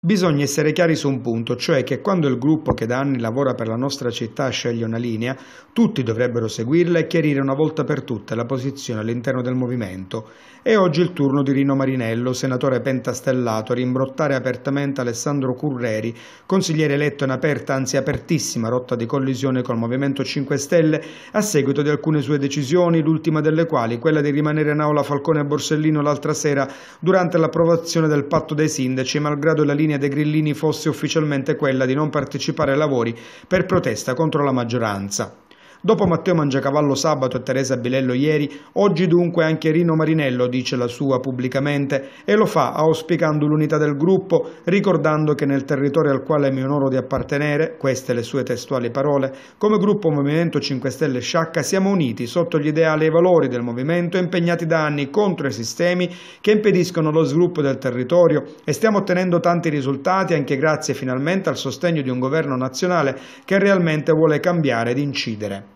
Bisogna essere chiari su un punto, cioè che quando il gruppo che da anni lavora per la nostra città sceglie una linea, tutti dovrebbero seguirla e chiarire una volta per tutte la posizione all'interno del movimento. È oggi il turno di Rino Marinello, senatore pentastellato, a rimbrottare apertamente Alessandro Curreri, consigliere eletto in aperta, anzi apertissima, rotta di collisione col Movimento 5 Stelle, a seguito di alcune sue decisioni, l'ultima delle quali quella di rimanere in aula Falcone e Borsellino l'altra sera durante l'approvazione del patto dei sindaci, malgrado la linea linea dei grillini fosse ufficialmente quella di non partecipare ai lavori per protesta contro la maggioranza. Dopo Matteo Mangiacavallo sabato e Teresa Bilello ieri, oggi dunque anche Rino Marinello dice la sua pubblicamente e lo fa auspicando l'unità del gruppo, ricordando che nel territorio al quale mi onoro di appartenere, queste le sue testuali parole, come gruppo Movimento 5 Stelle Sciacca siamo uniti sotto gli ideali e i valori del movimento impegnati da anni contro i sistemi che impediscono lo sviluppo del territorio e stiamo ottenendo tanti risultati anche grazie finalmente al sostegno di un governo nazionale che realmente vuole cambiare ed incidere.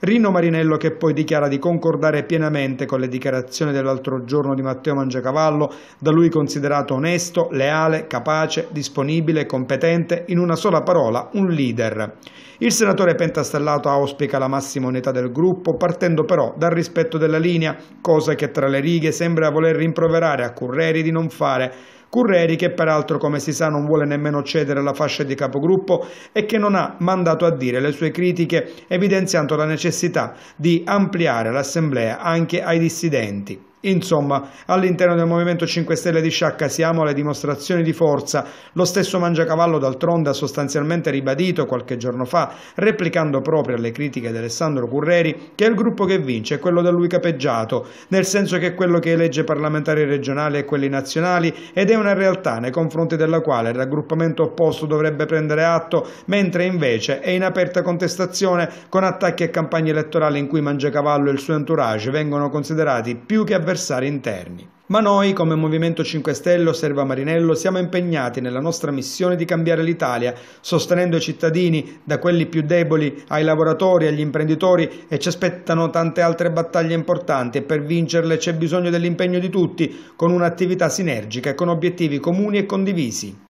Rino Marinello che poi dichiara di concordare pienamente con le dichiarazioni dell'altro giorno di Matteo Mangiacavallo, da lui considerato onesto, leale, capace, disponibile, competente, in una sola parola un leader. Il senatore Pentastellato auspica la massima unità del gruppo, partendo però dal rispetto della linea, cosa che tra le righe sembra voler rimproverare a Curreri di non fare, Curreri che peraltro come si sa non vuole nemmeno cedere alla fascia di capogruppo e che non ha mandato a dire le sue critiche evidenziando la necessità di ampliare l'assemblea anche ai dissidenti. Insomma, all'interno del Movimento 5 Stelle di Sciacca siamo alle dimostrazioni di forza. Lo stesso Mangiacavallo d'altronde ha sostanzialmente ribadito qualche giorno fa, replicando proprio alle critiche di Alessandro Curreri, che il gruppo che vince è quello da lui capeggiato, nel senso che è quello che elegge parlamentari regionali e quelli nazionali ed è una realtà nei confronti della quale il raggruppamento opposto dovrebbe prendere atto, mentre invece è in aperta contestazione con attacchi e campagne elettorali in cui Mangiacavallo e il suo entourage vengono considerati più che avversari avversari interni. Ma noi, come Movimento 5 Stelle osserva Marinello, siamo impegnati nella nostra missione di cambiare l'Italia, sostenendo i cittadini, da quelli più deboli ai lavoratori, agli imprenditori e ci aspettano tante altre battaglie importanti e per vincerle c'è bisogno dell'impegno di tutti, con un'attività sinergica e con obiettivi comuni e condivisi.